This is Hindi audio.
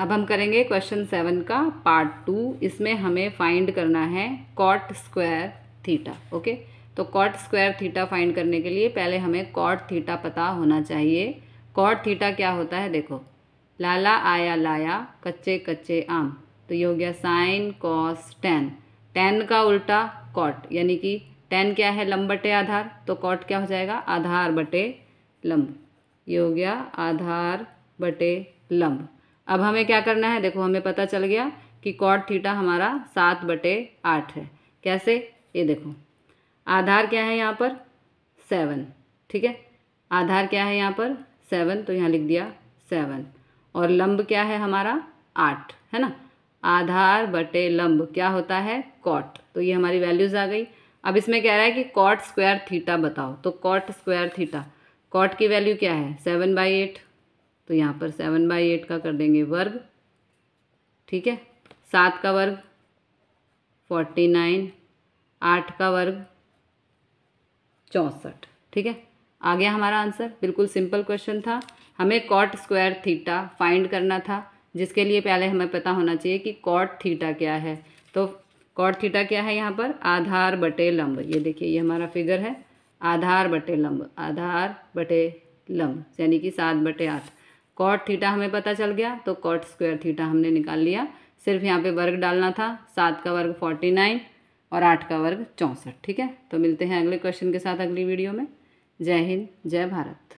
अब हम करेंगे क्वेश्चन सेवन का पार्ट टू इसमें हमें फाइंड करना है कॉट स्क्वायर थीटा ओके तो कॉट स्क्वायर थीटा फाइंड करने के लिए पहले हमें कॉट थीटा पता होना चाहिए कॉट थीटा क्या होता है देखो लाला आया लाया कच्चे कच्चे आम तो ये हो गया साइन कॉस टेन टेन का उल्टा कॉट यानी कि टेन क्या है लंब बटे आधार तो कॉट क्या हो जाएगा आधार बटे लम्ब ये हो गया आधार बटे लम्ब अब हमें क्या करना है देखो हमें पता चल गया कि कॉट थीटा हमारा सात बटे आठ है कैसे ये देखो आधार क्या है यहाँ पर सेवन ठीक है आधार क्या है यहाँ पर सेवन तो यहाँ लिख दिया सेवन और लंब क्या है हमारा आठ है ना आधार बटे लंब क्या होता है कॉट तो ये हमारी वैल्यूज़ आ गई अब इसमें कह रहा है कि कॉट स्क्वायर थीटा बताओ तो कॉट स्क्वायर थीटा कॉट की वैल्यू क्या है सेवन बाई एट तो यहाँ पर सेवन बाई एट का कर देंगे वर्ग ठीक है सात का वर्ग फोर्टी नाइन आठ का वर्ग चौंसठ ठीक है आ गया हमारा आंसर बिल्कुल सिंपल क्वेश्चन था हमें कॉट स्क्वायर थीटा फाइंड करना था जिसके लिए पहले हमें पता होना चाहिए कि कॉट थीटा क्या है तो कॉट थीटा क्या है यहाँ पर आधार बटे लंब ये देखिए ये हमारा फिगर है आधार बटे लंब आधार बटे लंब यानी कि सात बटे आठ कॉट थीटा हमें पता चल गया तो कॉट स्क्वायर थीटा हमने निकाल लिया सिर्फ यहाँ पे वर्ग डालना था सात का वर्ग फोर्टी नाइन और आठ का वर्ग चौंसठ ठीक है तो मिलते हैं अगले क्वेश्चन के साथ अगली वीडियो में जय हिंद जय भारत